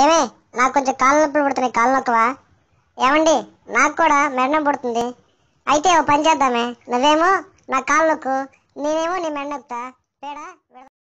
ఏమే నాకు కొంచెం కాళ్ళ నొప్పులు పుడుతున్నాయి కాళ్ళ నొక్కవా ఏమండి నాకు కూడా మెడ పుడుతుంది అయితే ఓ పని చేద్దామే నువ్వేమో నా కాళ్ళ నొక్కు నేనేమో నీ మెడ నొక్కుతా పేడ